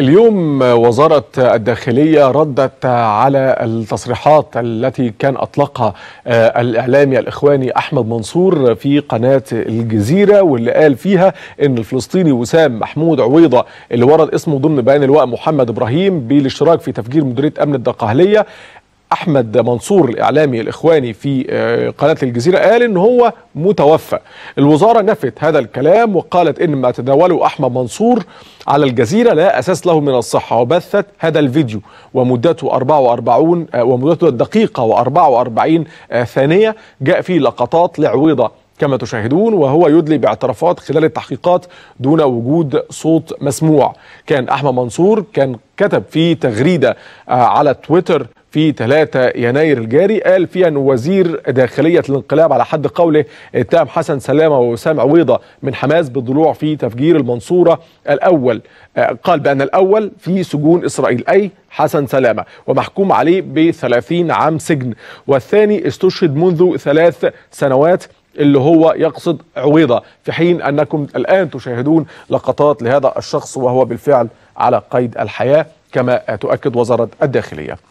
اليوم وزارة الداخلية ردت على التصريحات التي كان أطلقها آه، الإعلامي الإخواني أحمد منصور في قناة الجزيرة واللي قال فيها أن الفلسطيني وسام محمود عويضة اللي ورد اسمه ضمن بيان اللواء محمد إبراهيم بالاشتراك في تفجير مديرية أمن الدقهلية احمد منصور الاعلامي الاخواني في آه، قناه الجزيره قال ان هو متوفى الوزاره نفت هذا الكلام وقالت ان ما تداوله احمد منصور على الجزيره لا اساس له من الصحه وبثت هذا الفيديو ومدته 44 آه، ومدته دقيقه و44 آه، ثانيه جاء فيه لقطات لعويضه كما تشاهدون وهو يدلي باعترافات خلال التحقيقات دون وجود صوت مسموع كان احمد منصور كان كتب في تغريده على تويتر في 3 يناير الجاري قال فيها أن وزير داخلية الانقلاب على حد قوله اتهم حسن سلامة ووسام عويضة من حماس بالضلوع في تفجير المنصورة الأول آه، قال بأن الأول في سجون إسرائيل أي حسن سلامة ومحكوم عليه ب 30 عام سجن والثاني استشهد منذ ثلاث سنوات اللي هو يقصد عويضة في حين أنكم الآن تشاهدون لقطات لهذا الشخص وهو بالفعل على قيد الحياة كما تؤكد وزارة الداخلية